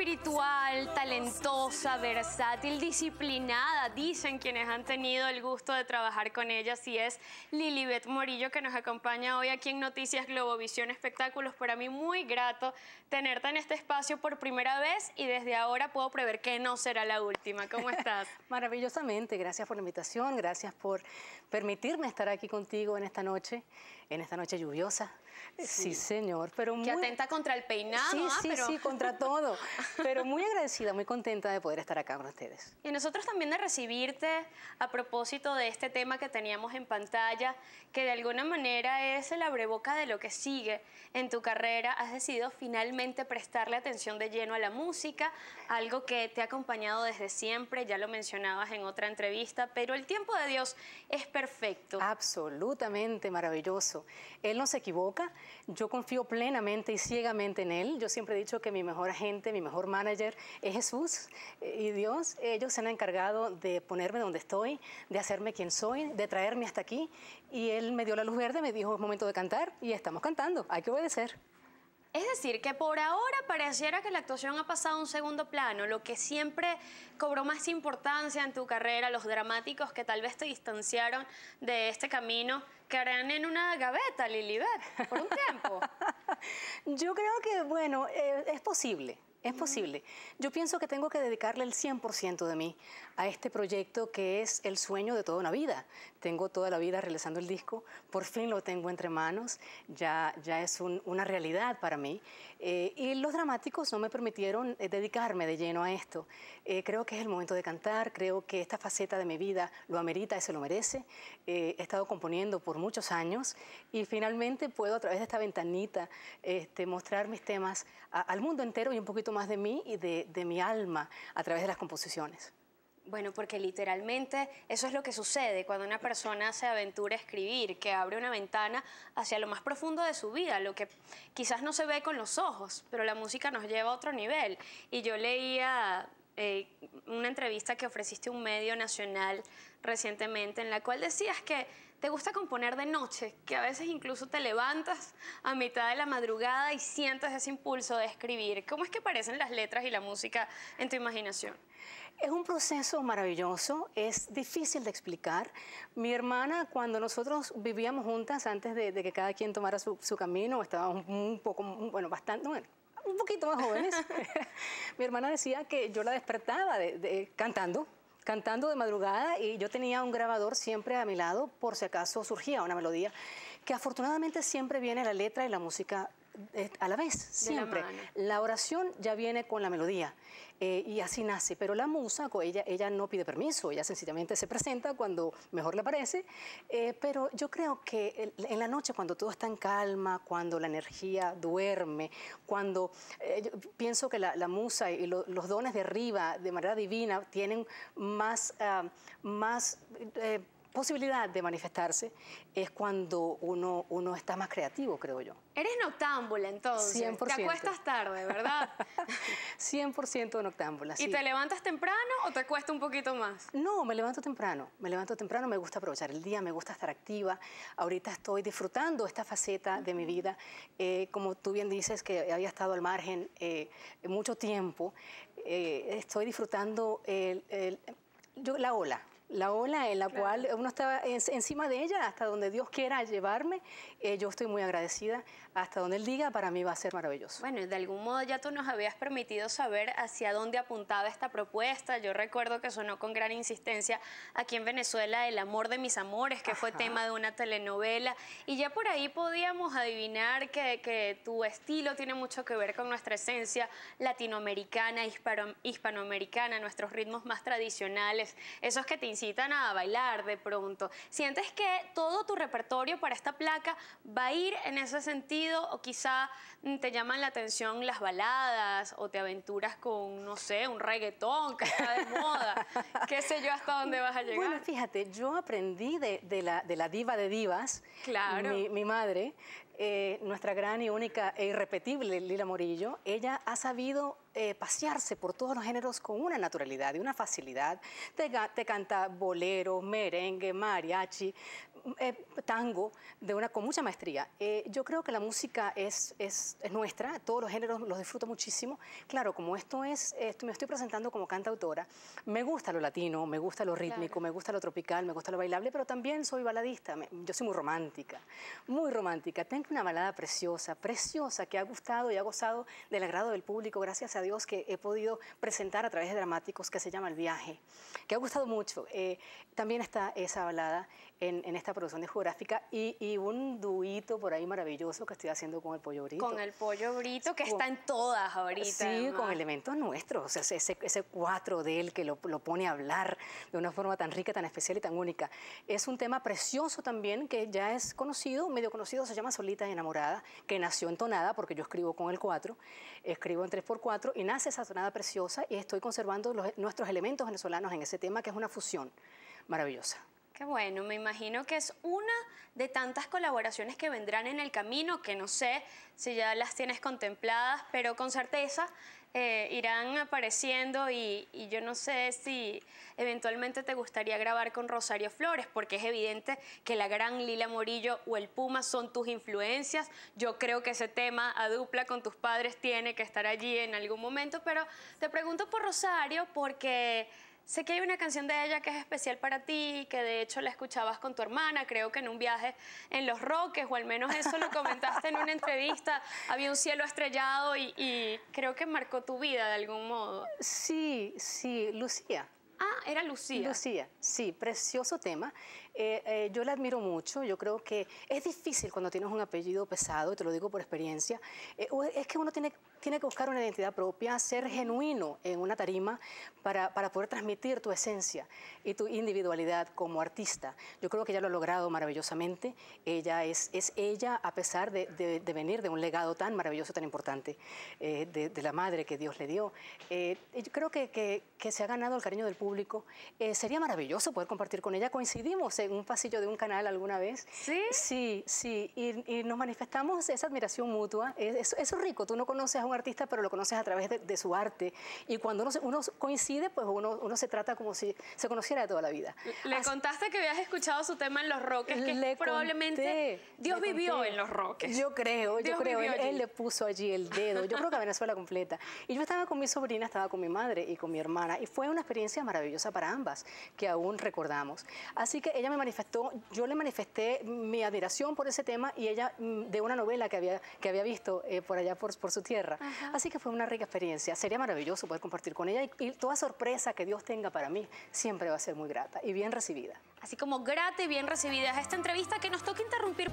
espiritual, talentosa, versátil, disciplinada, dicen quienes han tenido el gusto de trabajar con ella, y es Lilibet Morillo que nos acompaña hoy aquí en Noticias Globovisión Espectáculos. Para mí muy grato tenerte en este espacio por primera vez y desde ahora puedo prever que no será la última. ¿Cómo estás? Maravillosamente, gracias por la invitación, gracias por permitirme estar aquí contigo en esta noche, en esta noche lluviosa. Sí, señor, pero muy... Que atenta contra el peinado. Sí, ah, sí, sí, contra todo. Pero muy agradecida, muy contenta de poder estar acá con ustedes. Y nosotros también de recibirte a propósito de este tema que teníamos en pantalla, que de alguna manera es el abreboca de lo que sigue en tu carrera. Has decidido finalmente prestarle atención de lleno a la música, algo que te ha acompañado desde siempre, ya lo mencionabas en otra entrevista, pero el tiempo de Dios es perfecto. Absolutamente maravilloso. Él no se equivoca, yo confío plenamente y ciegamente en Él. Yo siempre he dicho que mi mejor agente, mi mejor manager es Jesús eh, y Dios. Ellos se han encargado de ponerme donde estoy, de hacerme quien soy, de traerme hasta aquí. Y Él me dio la luz verde, me dijo es momento de cantar y estamos cantando, hay que obedecer. Es decir, que por ahora pareciera que la actuación ha pasado a un segundo plano, lo que siempre cobró más importancia en tu carrera, los dramáticos que tal vez te distanciaron de este camino, quedarán en una gaveta, Lilibet, por un tiempo. Yo creo que, bueno, eh, es posible. Es posible. Yo pienso que tengo que dedicarle el 100% de mí a este proyecto que es el sueño de toda una vida. Tengo toda la vida realizando el disco, por fin lo tengo entre manos, ya, ya es una realidad para mí. Eh, y los dramáticos no me permitieron eh, dedicarme de lleno a esto. Eh, creo que es el momento de cantar, creo que esta faceta de mi vida lo amerita y se lo merece. he estado componiendo por muchos años y finalmente puedo a través de esta ventanita este, mostrar mis temas al mundo entero y un poquito más de mí y de, mi alma a través de las composiciones. Bueno, porque literalmente eso es lo que sucede cuando una persona se aventura a escribir, que abre una ventana hacia lo más profundo de su vida, lo que quizás no se ve con los ojos, pero la música nos lleva a otro nivel. Y yo leía eh, una entrevista que ofreciste a un medio nacional recientemente en la cual decías que ¿Te gusta componer de noche? Que a veces incluso te levantas a mitad de la madrugada y sientes ese impulso de escribir. ¿Cómo es que aparecen las letras y la música en tu imaginación? Es un proceso maravilloso, es difícil de explicar. Mi hermana, cuando nosotros vivíamos juntas, antes de, que cada quien tomara su, camino, estábamos un poco, bueno, bastante, un poquito más jóvenes, mi hermana decía que yo la despertaba cantando cantando de madrugada y yo tenía un grabador siempre a mi lado por si acaso surgía una melodía que afortunadamente siempre viene la letra y la música eh, a la vez, siempre. La, oración ya viene con la melodía eh, y así nace, pero la musa, ella, ella no pide permiso, ella sencillamente se presenta cuando mejor le parece, eh, pero yo creo que en la noche cuando todo está en calma, cuando la energía duerme, cuando pienso que la, musa y los dones de arriba de manera divina tienen más, ah, más posibilidad de manifestarse es cuando uno, uno está más creativo, creo yo. Eres noctámbula entonces. 100%. Te acuestas tarde, ¿verdad? 100% noctámbula. Sí. ¿Y te levantas temprano o te cuesta un poquito más? No, me levanto temprano. Me levanto temprano, me gusta aprovechar el día, me gusta estar activa. Ahorita estoy disfrutando esta faceta de mi vida. Eh, como tú bien dices, que había estado al margen eh, mucho tiempo, eh, estoy disfrutando el, yo, la ola la ola en la cual uno estaba encima de ella hasta donde Dios quiera llevarme. Eh, yo estoy muy agradecida. Hasta donde Él diga, para mí va a ser maravilloso. Bueno, de algún modo ya tú nos habías permitido saber hacia dónde apuntaba esta propuesta. Yo recuerdo que sonó con gran insistencia aquí en Venezuela El amor de mis amores, que fue tema de una telenovela. Y ya por ahí podíamos adivinar que, tu estilo tiene mucho que ver con nuestra esencia latinoamericana, hispanoamericana, nuestros ritmos más tradicionales, esos que te a bailar de pronto. ¿Sientes que todo tu repertorio para esta placa va a ir en ese sentido o quizá mm, te llaman la atención las baladas o te aventuras con, no sé, un reggaetón que está de moda? ¿Qué sé yo hasta dónde vas a llegar? Bueno, fíjate, yo aprendí de, la, de la diva de divas, claro. mi, mi madre, eh, nuestra gran y única e irrepetible Lila Morillo, ella ha sabido eh, pasearse por todos los géneros con una naturalidad y una facilidad. Te, te canta bolero, merengue, mariachi, eh, tango, de una, con mucha maestría. yo creo que la música es, es, nuestra, todos los géneros los disfruto muchísimo. Claro, como esto es, me estoy presentando como cantautora, me gusta lo latino, me gusta lo rítmico, me gusta lo tropical, me gusta lo bailable, pero también soy baladista, yo soy muy romántica, muy romántica una balada preciosa, preciosa, que ha gustado y ha gozado del agrado del público, gracias a Dios que he podido presentar a través de dramáticos, que se llama El viaje, que ha gustado mucho. Eh, también está esa balada en, esta producción de Geográfica y, un duito por ahí maravilloso que estoy haciendo con el Pollo Brito. Con el Pollo Brito, que está en todas ahorita. Sí, con elementos nuestros, o sea, ese, ese, cuatro de él que lo, lo pone a hablar de una forma tan rica, tan especial y tan única. Es un tema precioso también, que ya es conocido, medio conocido, se llama Solita Enamorada, que nació en tonada, porque yo escribo con el 4, escribo en 3x4, y nace esa tonada preciosa y estoy conservando nuestros elementos venezolanos en ese tema, que es una fusión maravillosa. Qué bueno, me imagino que es una de tantas colaboraciones que vendrán en el camino, que no sé si ya las tienes contempladas, pero con certeza eh, irán apareciendo y, y, yo no sé si eventualmente te gustaría grabar con Rosario Flores, porque es evidente que la gran Lila Morillo o el Puma son tus influencias. Yo creo que ese tema a dupla con tus padres tiene que estar allí en algún momento, pero te pregunto por Rosario porque... Sé que hay una canción de ella que es especial para ti, que de hecho la escuchabas con tu hermana, creo que en un viaje en Los Roques, o al menos eso lo comentaste en una entrevista, había un cielo estrellado y, creo que marcó tu vida de algún modo. Sí, sí, Lucía. Ah, era Lucía. Lucía, sí, precioso tema. Eh, eh, yo la admiro mucho, yo creo que es difícil cuando tienes un apellido pesado, y te lo digo por experiencia, eh, es que uno tiene, tiene que buscar una identidad propia, ser genuino en una tarima para, para, poder transmitir tu esencia y tu individualidad como artista. Yo creo que ella lo ha logrado maravillosamente, ella es, es ella a pesar de, de, venir de un legado tan maravilloso, tan importante, de, la madre que Dios le dio. yo creo que, que, que, se ha ganado el cariño del público, sería maravilloso poder compartir con ella, coincidimos en un pasillo de un canal alguna vez. ¿Sí? Sí, sí. Y, nos manifestamos esa admiración mutua. Eso es, rico. Tú no conoces a un artista, pero lo conoces a través de, su arte. Y cuando uno, uno coincide, pues uno, uno, se trata como si se conociera de toda la vida. Le contaste que habías escuchado su tema en Los Roques, que probablemente Dios vivió en Los Roques. Yo creo, yo creo. Él, le puso allí el dedo. Yo creo que a Venezuela completa. Y yo estaba con mi sobrina, estaba con mi madre y con mi hermana. Y fue una experiencia maravillosa para ambas, que aún recordamos. Así que ella me manifestó, yo le manifesté mi admiración por ese tema y ella mm, de una novela que había, que había visto eh, por allá, por, por su tierra. Así que fue una rica experiencia. Sería maravilloso poder compartir con ella y, y toda sorpresa que Dios tenga para mí siempre va a ser muy grata y bien recibida. Así como grata y bien recibida es esta entrevista que nos toca interrumpir.